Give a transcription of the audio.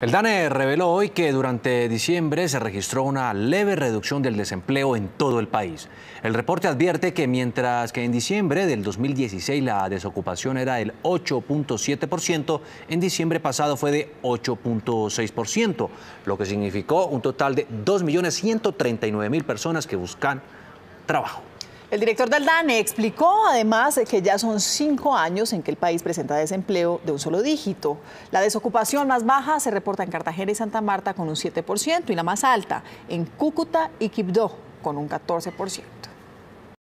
El DANE reveló hoy que durante diciembre se registró una leve reducción del desempleo en todo el país. El reporte advierte que mientras que en diciembre del 2016 la desocupación era del 8.7%, en diciembre pasado fue de 8.6%, lo que significó un total de 2.139.000 personas que buscan trabajo. El director del DANE explicó además que ya son cinco años en que el país presenta desempleo de un solo dígito. La desocupación más baja se reporta en Cartagena y Santa Marta con un 7% y la más alta en Cúcuta y Quibdó con un 14%.